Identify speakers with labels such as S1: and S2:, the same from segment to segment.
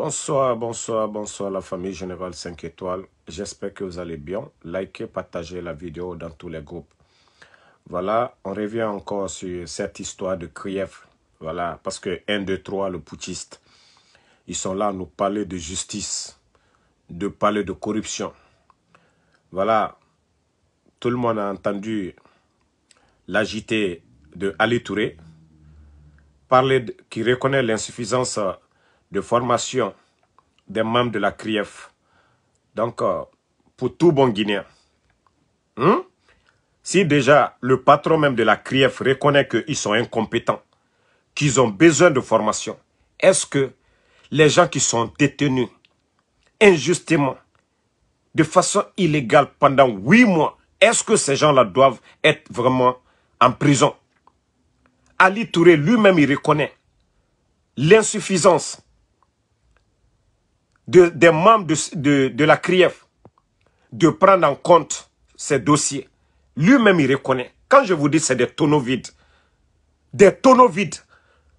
S1: Bonsoir, bonsoir, bonsoir la famille Générale 5 étoiles. J'espère que vous allez bien. Likez, partagez la vidéo dans tous les groupes. Voilà, on revient encore sur cette histoire de Kiev. Voilà, parce que 1, 2, 3, le poutiste. ils sont là à nous parler de justice, de parler de corruption. Voilà, tout le monde a entendu l'agité de Ali Touré, parler, qui reconnaît l'insuffisance de formation des membres de la CRIEF. Donc, euh, pour tout bon Guinéen. Hein, si déjà le patron même de la CRIEF reconnaît qu'ils sont incompétents, qu'ils ont besoin de formation, est-ce que les gens qui sont détenus injustement, de façon illégale pendant huit mois, est-ce que ces gens-là doivent être vraiment en prison Ali Touré lui-même, il reconnaît l'insuffisance des membres de, de, la CRIEF de prendre en compte ces dossiers. Lui-même, il reconnaît. Quand je vous dis c'est des tonneaux vides, des tonneaux vides,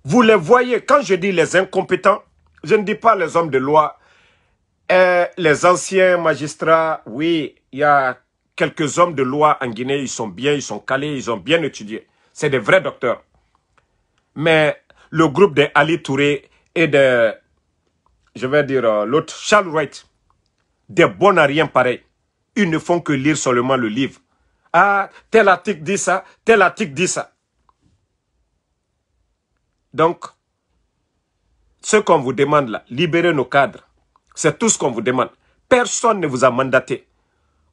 S1: vous les voyez, quand je dis les incompétents, je ne dis pas les hommes de loi, euh, les anciens magistrats, oui, il y a quelques hommes de loi en Guinée, ils sont bien, ils sont calés, ils ont bien étudié. C'est des vrais docteurs. Mais le groupe des Ali Touré et de je vais dire euh, l'autre, Charles Wright, des bons à rien pareil. Ils ne font que lire seulement le livre. Ah, tel article dit ça, tel article dit ça. Donc, ce qu'on vous demande là, libérez nos cadres. C'est tout ce qu'on vous demande. Personne ne vous a mandaté.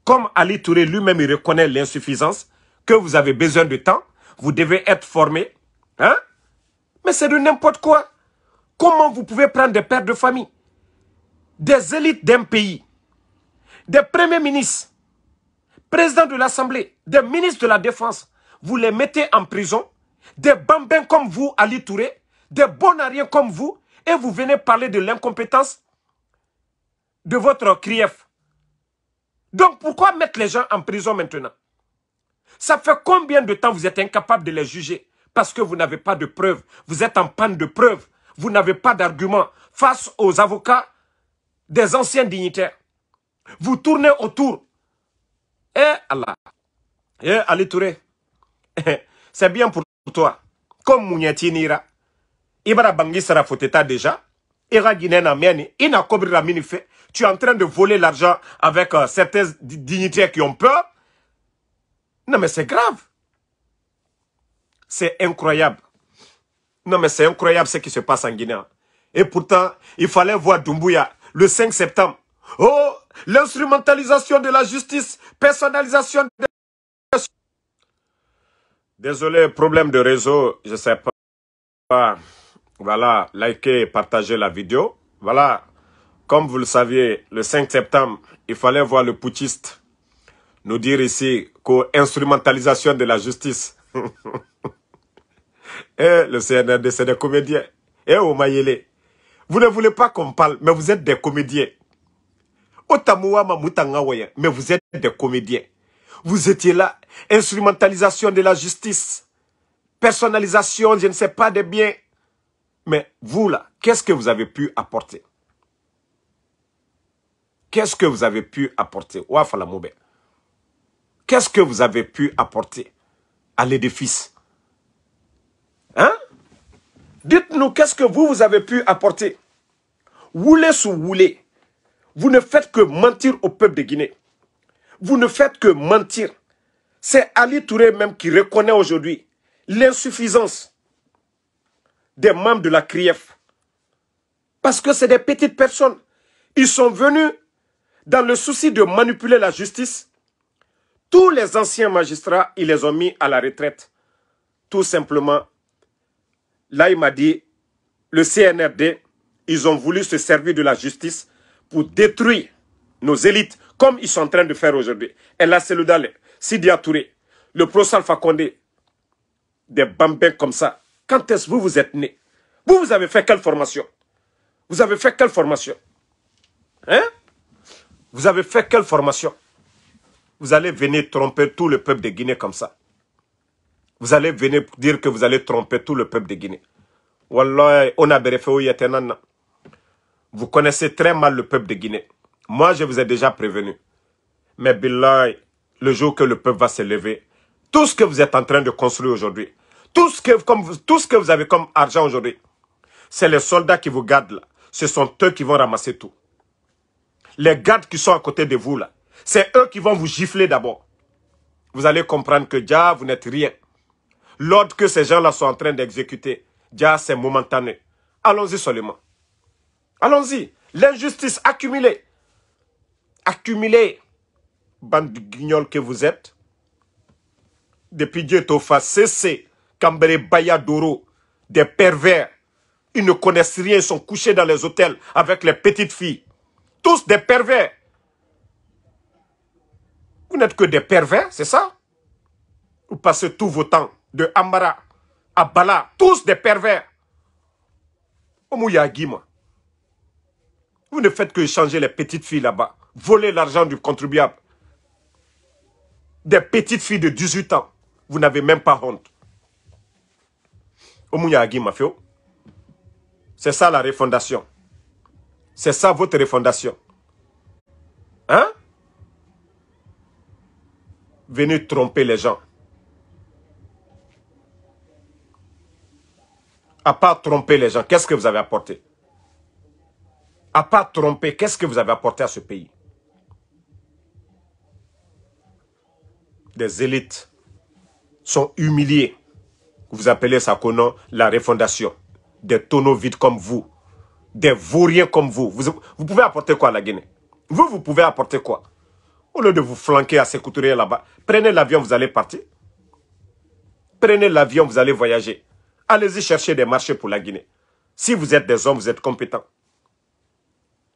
S1: Comme Ali Touré lui-même, il reconnaît l'insuffisance, que vous avez besoin de temps, vous devez être formé. Hein? Mais c'est de n'importe quoi. Comment vous pouvez prendre des pères de famille, des élites d'un pays, des premiers ministres, présidents de l'Assemblée, des ministres de la Défense, vous les mettez en prison, des bambins comme vous, Ali Touré, des bonariens comme vous, et vous venez parler de l'incompétence de votre CRIEF. Donc pourquoi mettre les gens en prison maintenant Ça fait combien de temps vous êtes incapable de les juger parce que vous n'avez pas de preuves Vous êtes en panne de preuves vous n'avez pas d'argument face aux avocats des anciens dignitaires. Vous tournez autour. Eh Allah, eh Ali Touré, c'est bien pour toi. Comme Mouniati Nira, Ibra Bangui sera Foteta déjà. Ira Guinéen Amiani, Ina mini Minife. Tu es en train de voler l'argent avec certaines euh, certains dignitaires qui ont peur. Non mais c'est grave. C'est incroyable. Non, mais c'est incroyable ce qui se passe en Guinée. Et pourtant, il fallait voir Doumbouya le 5 septembre. Oh, l'instrumentalisation de la justice, personnalisation de... la Désolé, problème de réseau, je ne sais pas. Voilà, likez, et partagez la vidéo. Voilà, comme vous le saviez, le 5 septembre, il fallait voir le poutiste nous dire ici qu'instrumentalisation de la justice. Eh, le CNRD, c'est des comédiens. Eh, Omayele. Oh, vous ne voulez pas qu'on parle, mais vous êtes des comédiens. Otamoua Mamoutangawaya, mais vous êtes des comédiens. Vous étiez là. Instrumentalisation de la justice. Personnalisation, je ne sais pas, des biens. Mais vous là, qu'est-ce que vous avez pu apporter Qu'est-ce que vous avez pu apporter Qu'est-ce que vous avez pu apporter à l'édifice Dites-nous qu'est-ce que vous, vous avez pu apporter. Voulez sous voulez. Vous ne faites que mentir au peuple de Guinée. Vous ne faites que mentir. C'est Ali Touré même qui reconnaît aujourd'hui l'insuffisance des membres de la CRIEF. Parce que c'est des petites personnes. Ils sont venus dans le souci de manipuler la justice. Tous les anciens magistrats, ils les ont mis à la retraite. Tout simplement Là, il m'a dit, le CNRD, ils ont voulu se servir de la justice pour détruire nos élites, comme ils sont en train de faire aujourd'hui. Et là, c'est le Dalé, Sidi Touré, le professeur Fakonde, des bambins comme ça. Quand est-ce que vous vous êtes né Vous, vous avez fait quelle formation Vous avez fait quelle formation Hein Vous avez fait quelle formation Vous allez venir tromper tout le peuple de Guinée comme ça vous allez venir dire que vous allez tromper tout le peuple de Guinée. on a Vous connaissez très mal le peuple de Guinée. Moi, je vous ai déjà prévenu. Mais billahi, le jour que le peuple va se lever, tout ce que vous êtes en train de construire aujourd'hui, tout, ce que, tout ce que vous avez comme argent aujourd'hui, c'est les soldats qui vous gardent là. Ce sont eux qui vont ramasser tout. Les gardes qui sont à côté de vous là, c'est eux qui vont vous gifler d'abord. Vous allez comprendre que déjà, vous n'êtes rien l'ordre que ces gens-là sont en train d'exécuter, déjà c'est momentané. Allons-y seulement. Allons-y. L'injustice accumulée. Accumulée. Bande de guignols que vous êtes. Depuis Dieu Tofa, cessez. Cambré Bayadoro. Des pervers. Ils ne connaissent rien. Ils sont couchés dans les hôtels avec les petites filles. Tous des pervers. Vous n'êtes que des pervers, c'est ça Vous passez tout vos temps de Amara, Bala. tous des pervers. Omouyagima. Vous ne faites que échanger les petites filles là-bas, voler l'argent du contribuable. Des petites filles de 18 ans, vous n'avez même pas honte. Omouyagima, Fio. Oh. C'est ça la refondation. C'est ça votre refondation. Hein? Venez tromper les gens. À pas tromper les gens, qu'est-ce que vous avez apporté À pas tromper, qu'est-ce que vous avez apporté à ce pays Des élites sont humiliées. Vous appelez ça connant la refondation. Des tonneaux vides comme vous. Des vauriens comme vous. vous. pouvez apporter quoi à la Guinée Vous, vous pouvez apporter quoi Au lieu de vous flanquer à ces couturiers là-bas, prenez l'avion, vous allez partir. Prenez l'avion, vous allez voyager. Allez-y chercher des marchés pour la Guinée. Si vous êtes des hommes, vous êtes compétents.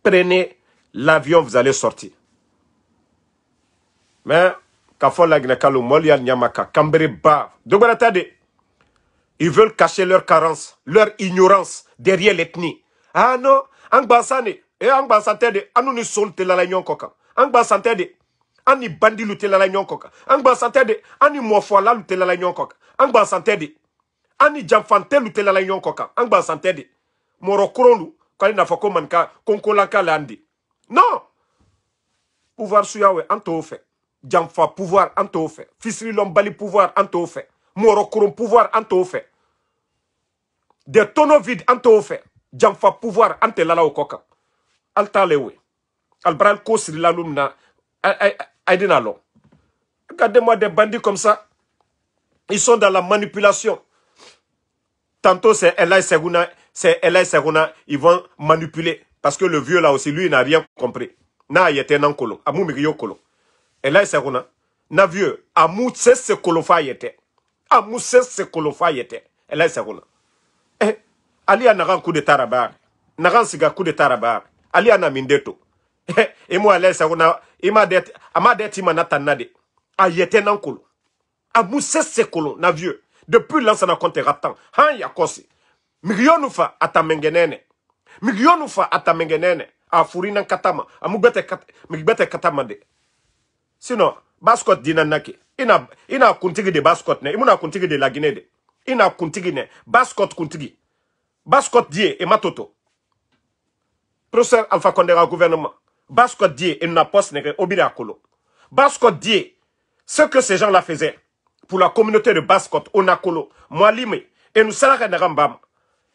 S1: Prenez l'avion, vous allez sortir. Mais, Kafo Lagnekalo, Molial Nyamaka, Kambere, Dogbaratade, ils veulent cacher leur carence, leur ignorance derrière l'ethnie. Ah non, angbasante et eh, Angbansantede, Anouni Sol Nyon Koka, de Ani Bandi Lutelalayon Koka, de Ani Mofwala Lutelalayon Koka, de Ani ni janfan tel tɛ lala santedi. kɔ kan an de n'a non pouvoir suya we an pouvoir Antofe. fisri fɛ pouvoir Antofe. moro pouvoir Antofe. des tonneaux vides an pouvoir Ante tɛ lala o Albral Kosri la regardez-moi des bandits comme ça ils sont dans la manipulation Tantôt, c'est Ella Seguna, c'est Seguna, ils vont manipuler. Parce que le vieux là aussi, lui, il n'a rien compris. Na, il était rien kolo. Amou n'a rien Ella na vieux, il ce kolofa il était. Amou ce kolofa il était. Ella Seguna. Eh, ali Il coup de tarabar. Il siga coup de tarabar. Ali Mindeto. Eh, et moi, Ella Seguna, il ama compris. il m'a il ah, kolo. n'a ce na vieux depuis n'a hein ratan han ya kosi à fa atamengenene milionu fa atamengenene à katama amugbete kat, migbete katama de sinon baskot dinanaki. ina ina kuntigi de baskot ne imuna kuntigi de la de ina kuntigi ne baskot kuntigi baskot die et matoto professeur alpha condera gouvernement baskot die et n'a pas obira kolo baskot die ce que ces gens là faisaient pour la communauté de basse Onakolo, Moalimé, et nous salaka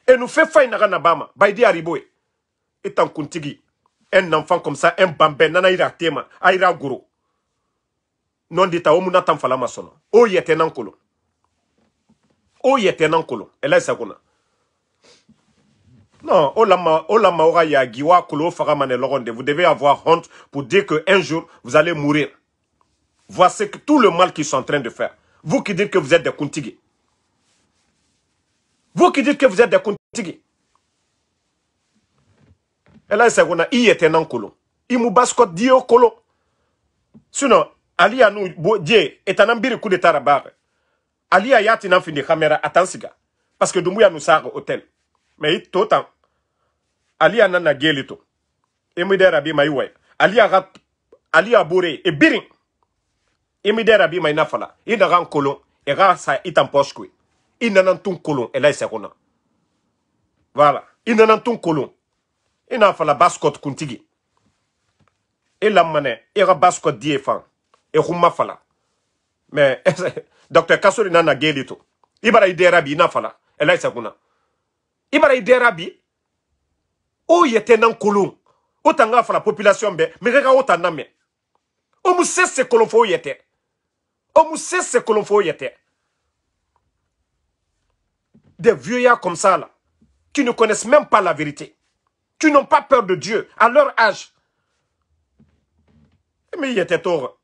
S1: et nous fait faille Naganabama, Baïdi Ariboué, et tant Kuntigi, un enfant comme ça, un bambin, nana ira tema, aira ah, goro. Non dita omuna tamfala masono. O oh, yete nankolo. Oh, o yete là Ela isakuna. Non, Olama, oh, aura ya Giwa Kolo Faramane Loronde, vous devez avoir honte pour dire qu'un jour, vous allez mourir. Voici tout le mal qu'ils sont en train de faire. Vous qui dites que vous êtes des Kuntigi. Vous qui dites que vous êtes des Kuntigi. Et là, essayé qu'on a, il était un Il m'a bascot dio colo. Sinon, Ali a nous, Dieu, et un coup de tarabare, Ali a yati n'a fini caméra, attensiga. Parce que Dumouya nous sort hôtel. Mais il tout temps. Ali a na gelito. Et m'a dit, Rabi Maïwe. Ali a rap, Ali a bourré, et biring imidera bi nafala fala ina gan kolon e sa itan poskwe ina nan tun kolon e sekona voilà ina nan kolon ina fala baskot kuntigi elamane lamane e ga e baskot die e fala me docteur kasori nana gelito ibara idera bi nafala fala e lai sekona ibara idera bi o yete nan kolon o tanga fala population be me ga o taname o mu kolon fo yete sait ce que y être. Des vieux comme ça, là, qui ne connaissent même pas la vérité, qui n'ont pas peur de Dieu à leur âge. Mais il était tort.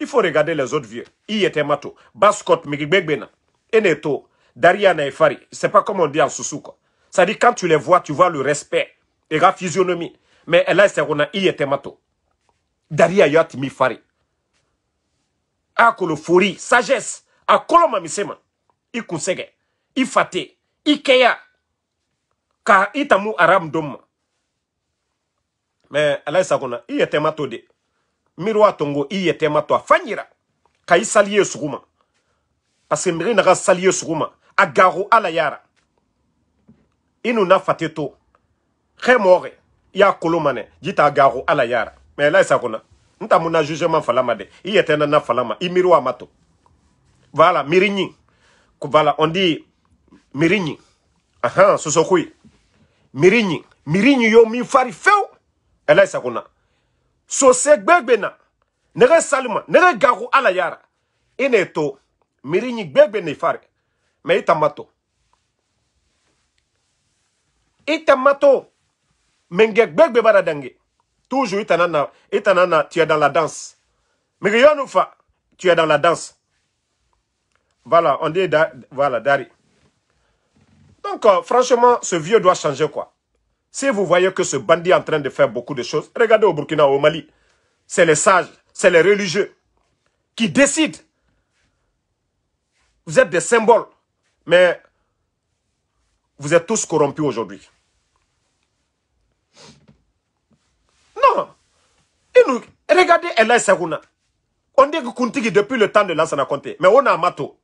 S1: Il faut regarder les autres vieux. Il était mato. Bascot, Megibegbena, Eneto, Daria Fari. C'est pas comme on dit en Susuko. Ça dit quand tu les vois, tu vois le respect et la physionomie. Mais là, c'est il était mato. Daria Yatimi Fari akolofori sagesse a kolo mamisema Ikusege. Ifate, ikeya, fate ka itamu aramdoma. aram Mais ala qu'on sakona i est to de miiriwa tongo i fanyira ka i parce que miri salie saliye nous, a yara y'a kolomane. dit jita a alayara ala yara Mais ala sakona nta muna jugement falama de i yɛtɛna na fala ma i voilà mirini, on dit miiri aha, so so ye miiri ɲi yo mi fari elle ɛla sakuna, sago na sose Saluma. na nege salima nege garu ala yara mirini ne gbegbena ita fari mɛ i tama bara dange Toujours, tu es dans la danse. Mais tu es dans la danse. Voilà, on dit, voilà, Dari. Donc, euh, franchement, ce vieux doit changer, quoi. Si vous voyez que ce bandit est en train de faire beaucoup de choses, regardez au Burkina, au Mali. C'est les sages, c'est les religieux qui décident. Vous êtes des symboles, mais vous êtes tous corrompus aujourd'hui. nous, regardez Ella Segouna. On dit que Kuntigi depuis le temps de Lansana compté Mais on a Mato.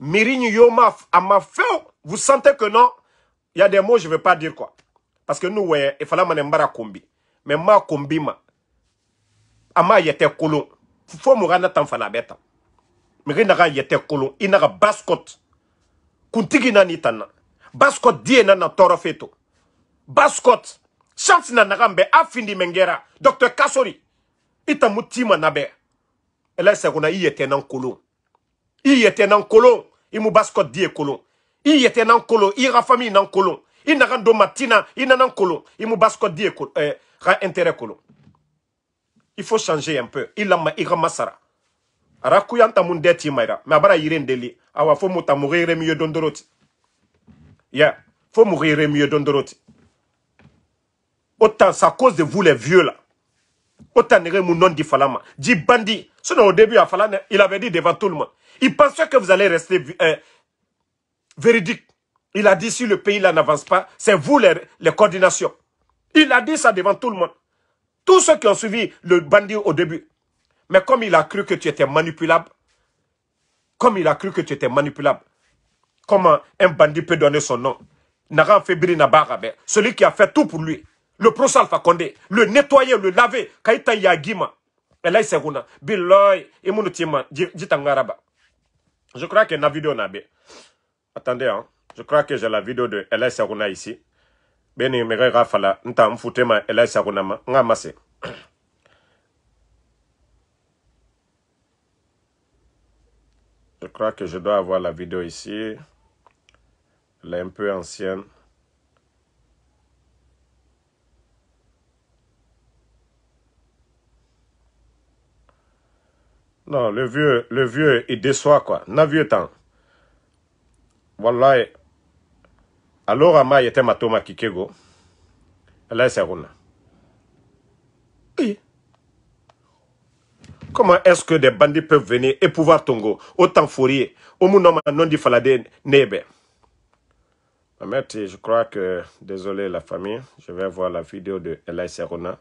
S1: yo ma feu. Vous sentez que non Il y a des mots, je ne veux pas dire quoi. Parce que nous, ouais, il fallait m'en combi. Mais ma combi, ma. Ama yete kolon. Fou mourana tan fanabeta. Miri naga yete il Inaga baskot. Kuntigi nani tana. Baskot die nana torofeto. Baskot chance na naga afindi mengera docteur kasori ita mutima nabe était sekona iye tenan kolon iye colon kolon mou basko die kolon iye tenan kolon ira famille nan kolon n'a ndo matina inanan kolon mou basko die kolon ra eh, intérêt kolon il faut changer un peu ilama ira masara ara kuyanta mun deti mayra mais bara yiren deli awa fo mieux dondoroti ya yeah. fo mourir mieux dondoroti Autant, c'est à cause de vous, les vieux, là. Autant, mon nom dit Falama. Dit bandit. Sinon, au début, à Falama, il avait dit devant tout le monde. Il pensait que vous allez rester euh, véridique. Il a dit, si le pays là n'avance pas, c'est vous les, les coordinations. Il a dit ça devant tout le monde. Tous ceux qui ont suivi le bandit au début. Mais comme il a cru que tu étais manipulable, comme il a cru que tu étais manipulable, comment un bandit peut donner son nom Celui qui a fait tout pour lui le proche Alpha Condé, le nettoyer, le laver, kaita yagima. Et là, c'est Biloy, et mon ditangaraba. Je crois que la vidéo n'a Attendez, hein. Je crois que j'ai la vidéo de Elay Saguna ici. Beni mega rafala, nta mfutema Elay Saruna ma, nga Je crois que je dois avoir la vidéo ici. Elle est un peu ancienne. Non, le vieux, le vieux, il déçoit, quoi. N'a vieux temps. voilà Alors, ama était matoma kikego. Allah serona. Oui. Comment est-ce que des bandits peuvent venir épouvoir Tongo, autant fourrier, au mounoma non dit falade nebe? mère, je crois que, désolé la famille, je vais voir la vidéo de Elai Serona.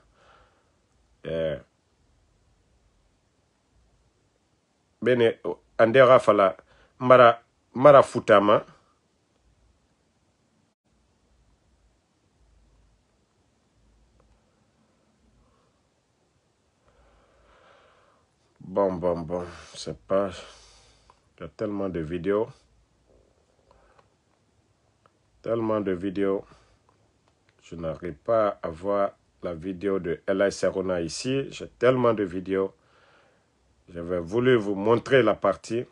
S1: Euh, bene andera fala mara bon bon bon c'est pas il y a tellement de vidéos tellement de vidéos je n'arrive pas à voir la vidéo de Eli Serona ici j'ai tellement de vidéos j'avais voulu vous montrer la partie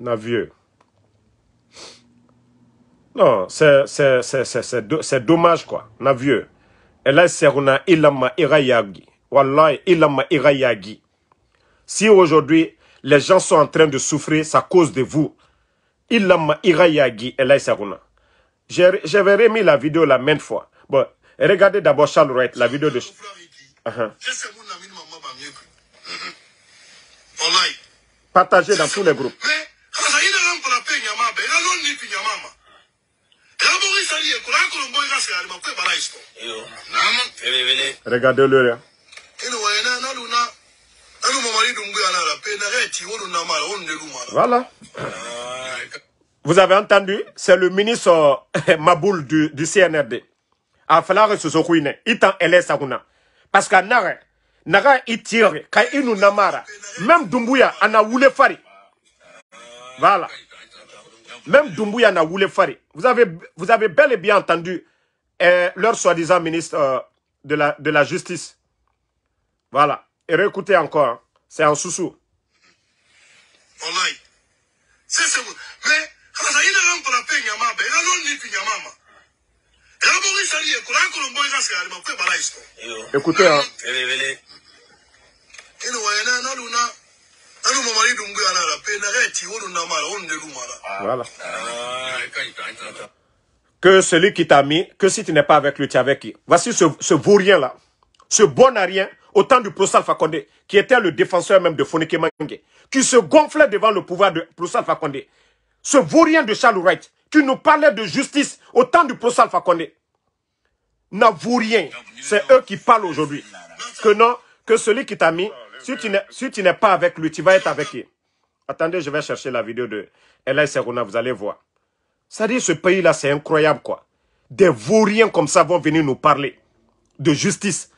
S1: Navieux. Non, c'est dommage quoi, Navieux. Et ilama irayagi. Si aujourd'hui, les gens sont en train de souffrir, c'est à cause de vous. Ilama irayagi. J'avais remis la vidéo la même fois. Bon, regardez d'abord Charles Wright, la vidéo de... Partagez dans tous les groupes. Eh, Regardez-le hein. Voilà. Vous avez entendu, c'est le ministre euh, Maboul du, CNRD. du CNRD. Ah, il Il Itan Ele Sakuna. Parce qu'en arrêt, naga itiyoge namara même dumbuya ana wule voilà même dumbuya na wule vous avez vous avez bel et bien entendu eh, leur soi-disant ministre euh, de la de la justice voilà et réécoutez encore hein. c'est en sous-sous mais eh, Écoutez, Que celui qui t'a mis, que si tu n'es pas avec lui, tu es avec qui Voici ce, ce vaurien-là, ce bon à rien, au temps du Proussal Fakonde, qui était le défenseur même de Fonike Mange, qui se gonflait devant le pouvoir de Proussal Fakonde. Ce vaurien de Charles Wright, tu nous parlais de justice au temps du procès Alpha Condé. N'avoue rien. C'est eux qui parlent aujourd'hui. Que non, que celui qui t'a mis, si tu n'es pas avec lui, tu vas être avec lui. Attendez, je vais chercher la vidéo de Ella Serona, vous allez voir. Ça dit, ce pays-là, c'est incroyable, quoi. Des vauriens comme ça vont venir nous parler de justice.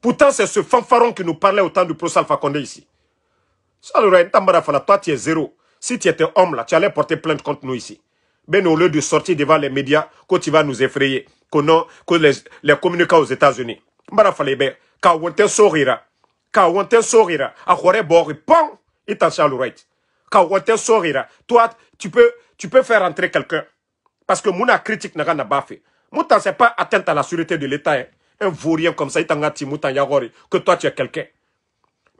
S1: Pourtant, c'est ce fanfaron qui nous parlait au temps du procès Alpha Condé ici. Toi, tu es zéro. Si tu étais homme, là, tu allais porter plainte contre nous ici. Ben, au lieu de sortir devant les médias, que tu vas nous effrayer, que non, que les, les aux États-Unis. Mbarafalebe, ka wonte sorira, ka wonte sorira, a quoi bori, pan, et t'en right. Ka wonte sorira, toi, tu peux, tu peux faire entrer quelqu'un. Parce que mouna critique n'a pas bafé. Moutan, c'est pas atteinte à la sûreté de l'État, hein. Un vaurien comme ça, il t'en a que toi tu es quelqu'un.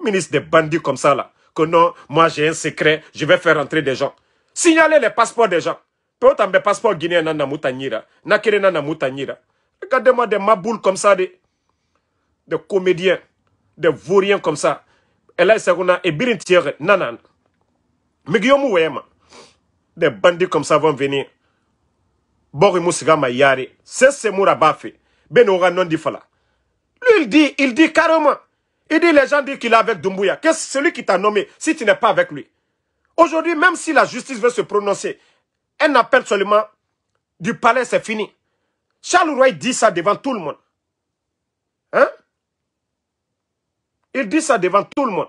S1: Ministre des bandits comme ça là, que non, moi j'ai un secret, je vais faire entrer des gens. Signaler les passeports des gens peut être un passeport guinéen na mutanyira na Dans la mutanyira regardez-moi des maboules comme ça des des comédiens des vauriens comme ça et là c'est qu'on a ébirintière nanan ont wema des bandits comme ça vont venir bori musiga mayari c'est Ben, on benoga non falla, lui il dit il dit carrément il dit les gens disent qu'il est avec Dumbuya que celui qui t'a nommé si tu n'es pas avec lui aujourd'hui même si la justice veut se prononcer un appel seulement du palais, c'est fini. Charles Roy dit ça devant tout le monde. Hein? Il dit ça devant tout le monde.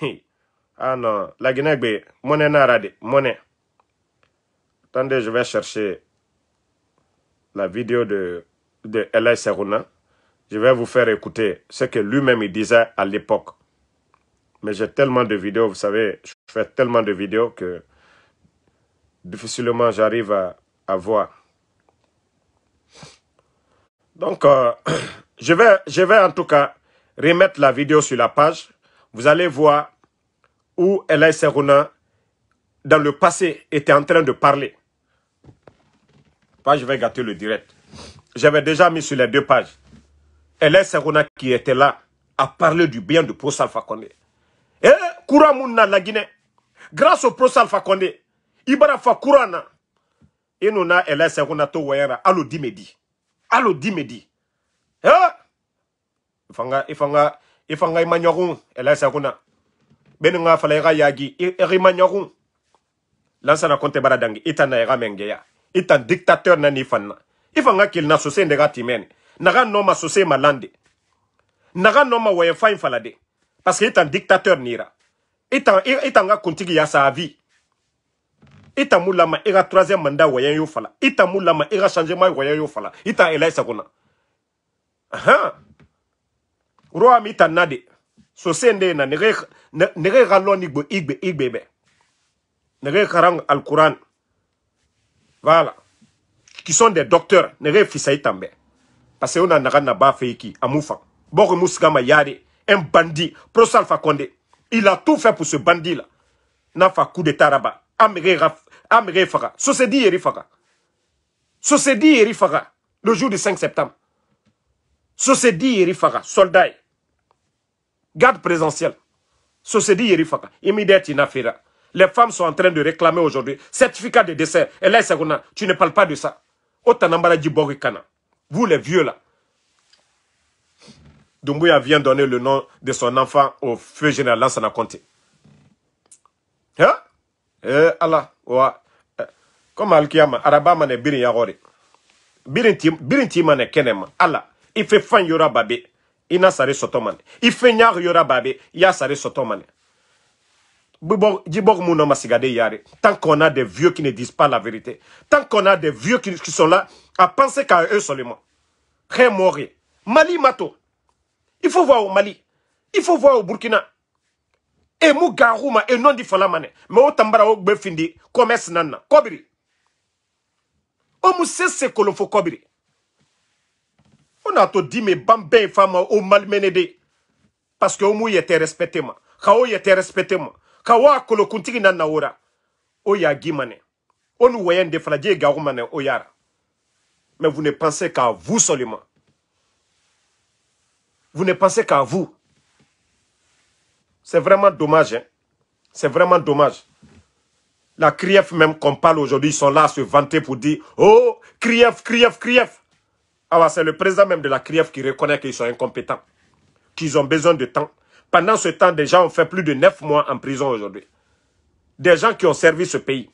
S1: ah non, la Guinée, Attendez, je vais chercher la vidéo de, de Eli Je vais vous faire écouter ce que lui-même disait à l'époque. Mais j'ai tellement de vidéos, vous savez, je fais tellement de vidéos que difficilement j'arrive à, voir. Donc, euh, je, vais, je vais en tout cas remettre la vidéo sur la page. Vous allez voir où Elay Serouna, dans le passé, était en train de parler. Pas, je vais gâter le direct. J'avais déjà mis sur les deux pages. Elay Serouna qui était là à parler du bien de Pro Salfa Condé. Et eh, Koura Mouna, la Guinée, grâce au Pro Salfa Condé, Ibara fakurana fa Kurana! na na to alo di alo di me ifanga ifanga ifanga ima ɲɔgun kuna nga fala yagi irima ɲɔgun lansana kɔnte baradangi dangi i ta na iga dictateur na ni fanna i na sose nde ga timɛni naga nɔma sose malande. naga fa fala parce que i dictateur nira i tan i continue ya sa vie Ita mulama era troisième mandat wayan y'o fala Ita mulama mu changement wayan y'o fala Ita ta ela i sago na roa na so sende na nege nege galon igbe igbe igbe be al karang voilà qui sont des docteurs Nere fisa itambe parce qu'on a naga na ba feiki amufa boko muskama yari un bandit pro salfa il a tout fait pour ce bandit là n'a nafa coup d'état Taraba. amere Am mɛgɛ faga dit yɛrɛ le jour du 5 septembre Ceci dit, faga soldat garde présentiel. Ceci dit, immédiatement les femmes sont en train de réclamer aujourd'hui certificat de décès et là tu ne parles pas de ça di vous les vieux là Dumbuya vient donner le nom de son enfant au feu général Lansana Conté. Hein? Eh, Allah wa eh, comme alkiyama araba mané birin ya gore birin ti mana kenema ala fait fan yora il ina sare sotomane il fait nyar yora babé ya sare Yare, tant qu'on a des vieux qui ne disent pas la vérité, tant qu'on a des vieux qui, sont là à penser qu'à eux seulement. Rien Mali Mato. Il faut voir au Mali. Il faut voir au Burkina emu garuma enondi falamane me otambara ogbe findi commerce nanna kobiri kolofo sese kolonfo kobiri ona to di me bambe fama o ou de parce que omu yete respecte ma ka o y respecte ma ka o a kolokuntigi na ora o y'a gimane on ni de fana je o yara mais vous ne pensez qu'à vous seulement vous ne pensez qu'à vous c'est vraiment dommage. Hein. C'est vraiment dommage. La CRIEF même qu'on parle aujourd'hui, ils sont là à se vanter pour dire « Oh, CRIEF, CRIEF, CRIEF ah !» Alors bah, c'est le président même de la CRIEF qui reconnaît qu'ils sont incompétents, qu'ils ont besoin de temps. Pendant ce temps, des gens ont fait plus de neuf mois en prison aujourd'hui. Des gens qui ont servi ce pays,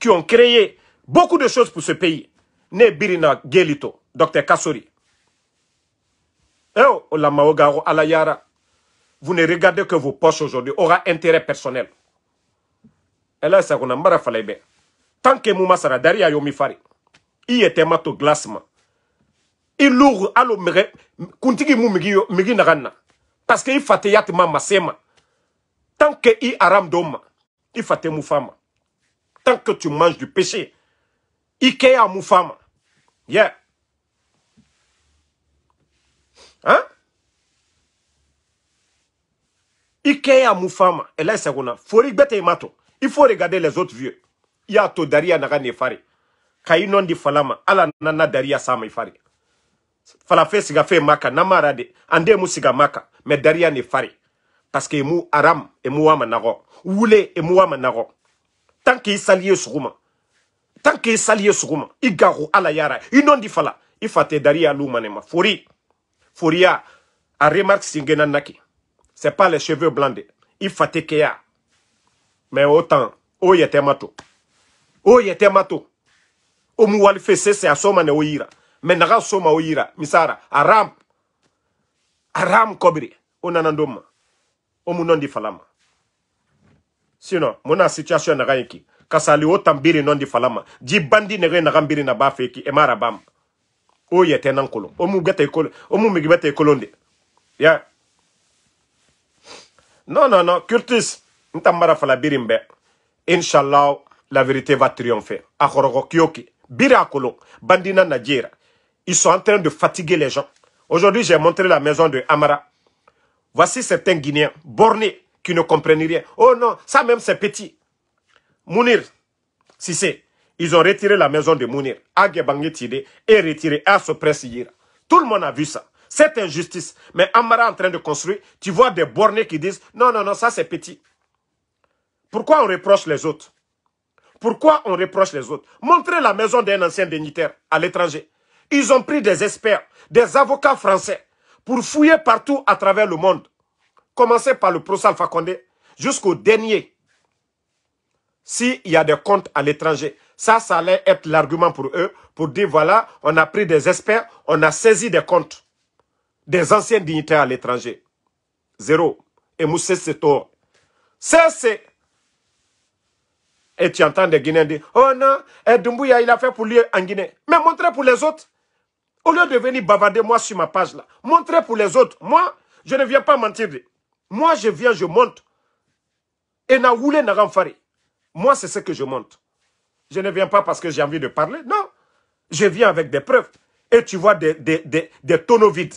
S1: qui ont créé beaucoup de choses pour ce pays. Ne Birina Gelito, docteur Kassori. Eh oh, maogaro oh, Alayara vous ne regardez que vos poches aujourd'hui, aura intérêt personnel. qu'on a mara falaibe. Tant que Mouma sera derrière ayo il I etema to glasma. Il lourd alo mere kuntigi mu migi migi Parce que il fate yat ma Tant que il aram doma. Il fate Moufama. Tant que tu manges du péché. il kea moufama. Yeah. Hein? Ikea Mufama, elle est segona. Fori bete mato. Il faut regarder les autres vieux. Ya to daria naga nefari. non di falama. Ala nana daria sama ifari. Fala siga fe maka. Namarade. Ande mu siga maka. Me daria nefari. Parce que mu aram emu mu wama nago. Wule et mu wama nago. Tant qu'il s'allie suruma. Tant qu'il s'allie suruma. Igaru ala yara. non di fala. Ifate daria lumanema. Fori. Foria. A remarque singena naki. C'est pas les cheveux blandés. Il fatiguea. Mais autant, oyete oh, mato. Oyete oh, mato. Omu oh, walifese se asoma ne oira. naga soma oira. Misara. Aram. Aram kobri. Onanandoma. Omu nondi falama. Sinon, mona situation naga yeki. Kassali otan biri nondi falama. Jibandi nege naga biri na bafeki. O bam. nan nankolo. Omu gete ikolo. Omu migibete colonde Ya. Yeah. Non, non, non. Curtis, Ntambara Birimbe. Inch'Allah, la vérité va triompher. Birakolo, Bandina Ils sont en train de fatiguer les gens. Aujourd'hui, j'ai montré la maison de Amara. Voici certains Guinéens bornés qui ne comprennent rien. Oh non, ça même c'est petit. Mounir, si c'est, ils ont retiré la maison de Mounir. Bangetide et retiré à Tout le monde a vu ça cette injustice. Mais Amara en train de construire, tu vois des bornés qui disent non, non, non, ça c'est petit. Pourquoi on reproche les autres Pourquoi on reproche les autres Montrez la maison d'un ancien dignitaire à l'étranger. Ils ont pris des experts, des avocats français pour fouiller partout à travers le monde. Commencer par le procès Alpha Condé jusqu'au dernier. S'il y a des comptes à l'étranger, ça, ça allait être l'argument pour eux, pour dire, voilà, on a pris des experts, on a saisi des comptes des anciens dignitaires à l'étranger. Zéro. Et Moussé c'est Ça, c'est... Et tu entends des Guinéens dire, oh non, et eh, il a fait pour lui en Guinée. Mais montrez pour les autres. Au lieu de venir bavarder moi sur ma page là, montrez pour les autres. Moi, je ne viens pas mentir. Moi, je viens, je monte. Et n'a Moi, c'est ce que je monte. Je ne viens pas parce que j'ai envie de parler. Non. Je viens avec des preuves. Et tu vois des, des, des tonneaux vides.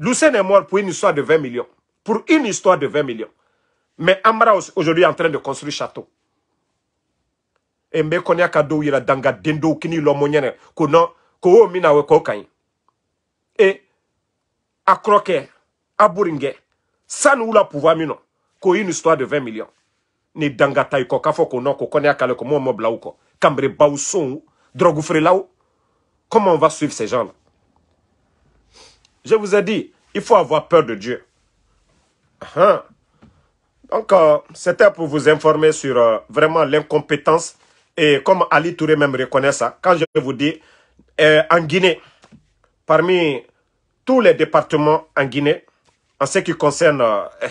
S1: Lucien est mort pour une histoire de 20 millions. Pour une histoire de 20 millions. Mais Amara aujourd'hui est en train de construire château. Et Mbekonia Kado, il a danga dendo, kini l'omonienne, kono, ko mina we kokain. Et, à croquer, à bourringue, ça nous la pouvoir mino, ko une histoire de 20 millions. Ni danga taiko, kafo kono, ko konia kale, ko mo blauko. Kambre bausson, drogue frelaou. Comment on va suivre ces gens-là? Je vous ai dit, il faut avoir peur de Dieu. Hein? Donc, euh, c'était pour vous informer sur euh, vraiment l'incompétence. Et comme Ali Touré même reconnaît ça, quand je vous dis, euh, en Guinée, parmi tous les départements en Guinée, en ce qui concerne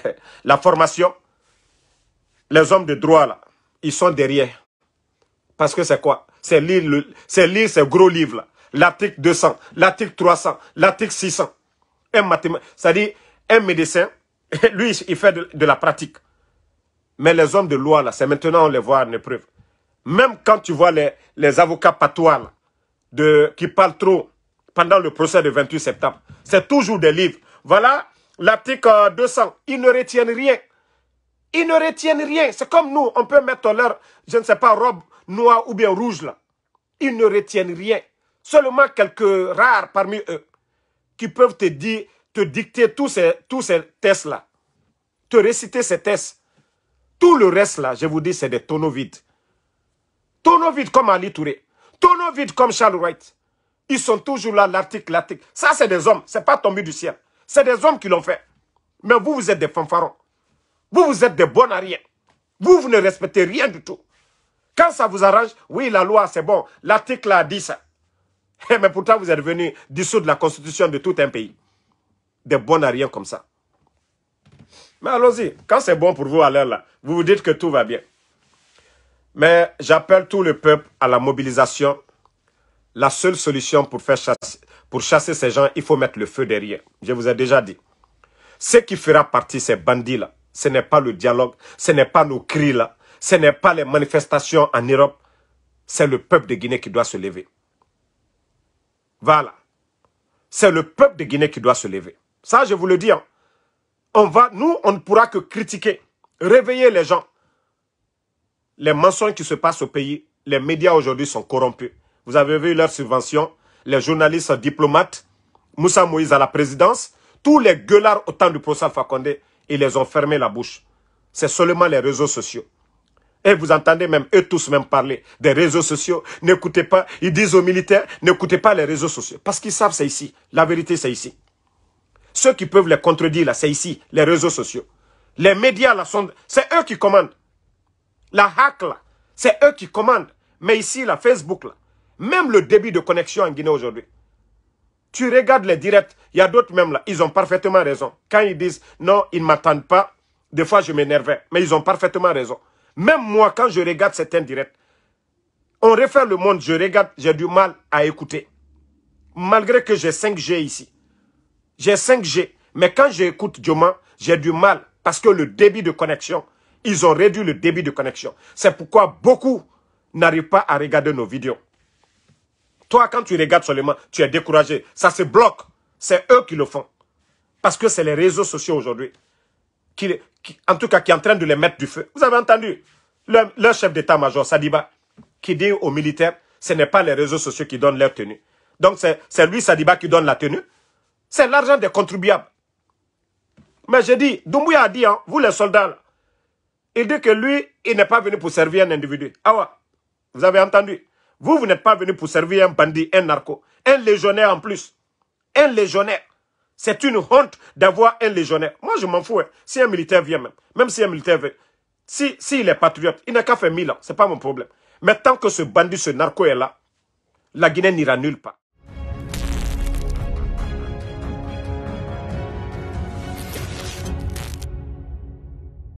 S1: la formation, les hommes de droit, là, ils sont derrière. Parce que c'est quoi C'est lire, lire, ces gros livres-là. L'article 200, l'article 300, l'article 600 un cest à un médecin, lui, il fait de, la pratique. Mais les hommes de loi, là, c'est maintenant on les voit en épreuve. Même quand tu vois les, les avocats patois de, qui parlent trop pendant le procès de 28 septembre, c'est toujours des livres. Voilà l'article 200. Euh, Ils ne retiennent rien. Ils ne retiennent rien. C'est comme nous, on peut mettre leur, je ne sais pas, robe noire ou bien rouge là. Ils ne retiennent rien. Seulement quelques rares parmi eux qui peuvent te dire, te dicter tous ces, tous ces tests-là, te réciter ces tests. Tout le reste-là, je vous dis, c'est des tonneaux vides. Tonneaux vides comme Ali Touré, tonneaux vides comme Charles Wright. Ils sont toujours là, l'article, l'article. Ça, c'est des hommes, c'est pas tombé du ciel. C'est des hommes qui l'ont fait. Mais vous, vous êtes des fanfarons. Vous, vous êtes des bons à rien. Vous, vous ne respectez rien du tout. Quand ça vous arrange, oui, la loi, c'est bon. L'article a dit ça. Eh, mais pourtant, vous êtes venu dissoudre la constitution de tout un pays. Des bons à rien comme ça. Mais allons-y. Quand c'est bon pour vous à l'heure là, vous vous dites que tout va bien. Mais j'appelle tout le peuple à la mobilisation. La seule solution pour, faire chasser, pour chasser ces gens, il faut mettre le feu derrière. Je vous ai déjà dit. Ce qui fera partie ces bandits-là, ce n'est pas le dialogue, ce n'est pas nos cris-là, ce n'est pas les manifestations en Europe, c'est le peuple de Guinée qui doit se lever. Voilà. C'est le peuple de Guinée qui doit se lever. Ça, je vous le dis. Hein. On va, nous, on ne pourra que critiquer, réveiller les gens. Les mensonges qui se passent au pays, les médias aujourd'hui sont corrompus. Vous avez vu leurs subventions, les journalistes diplomates, Moussa Moïse à la présidence, tous les gueulards au temps du procès Fakonde, ils les ont fermés la bouche. C'est seulement les réseaux sociaux. Et vous entendez même eux tous même parler des réseaux sociaux. N'écoutez pas. Ils disent aux militaires, n'écoutez pas les réseaux sociaux. Parce qu'ils savent c'est ici. La vérité c'est ici. Ceux qui peuvent les contredire là, c'est ici, les réseaux sociaux. Les médias là sont, c'est eux qui commandent. La hack là, c'est eux qui commandent. Mais ici la Facebook là, même le débit de connexion en Guinée aujourd'hui. Tu regardes les directs, il y a d'autres même là, ils ont parfaitement raison. Quand ils disent non, ils ne m'attendent pas, des fois je m'énervais, mais ils ont parfaitement raison. Même moi, quand je regarde certains directs, on refait le monde, je regarde, j'ai du mal à écouter. Malgré que j'ai 5G ici. J'ai 5G. Mais quand j'écoute Dioma, j'ai du mal parce que le débit de connexion, ils ont réduit le débit de connexion. C'est pourquoi beaucoup n'arrivent pas à regarder nos vidéos. Toi, quand tu regardes seulement, tu es découragé. Ça se bloque. C'est eux qui le font. Parce que c'est les réseaux sociaux aujourd'hui qui, en tout cas qui est en train de les mettre du feu. Vous avez entendu Le chef d'état-major, Sadiba, qui dit aux militaires, ce n'est pas les réseaux sociaux qui donnent leur tenue. Donc c'est lui, Sadiba, qui donne la tenue. C'est l'argent des contribuables. Mais je dis, Doumbouya a dit, hein, vous les soldats, il dit que lui, il n'est pas venu pour servir un individu. Ah ouais, vous avez entendu Vous, vous n'êtes pas venu pour servir un bandit, un narco, un légionnaire en plus. Un légionnaire. C'est une honte d'avoir un légionnaire. Moi, je m'en fous. Hein. Si un militaire vient même, même si un militaire vient, s'il est patriote, il n'a qu'à faire mille ans. Ce n'est pas mon problème. Mais tant que ce bandit, ce narco est là, la Guinée n'ira nulle part.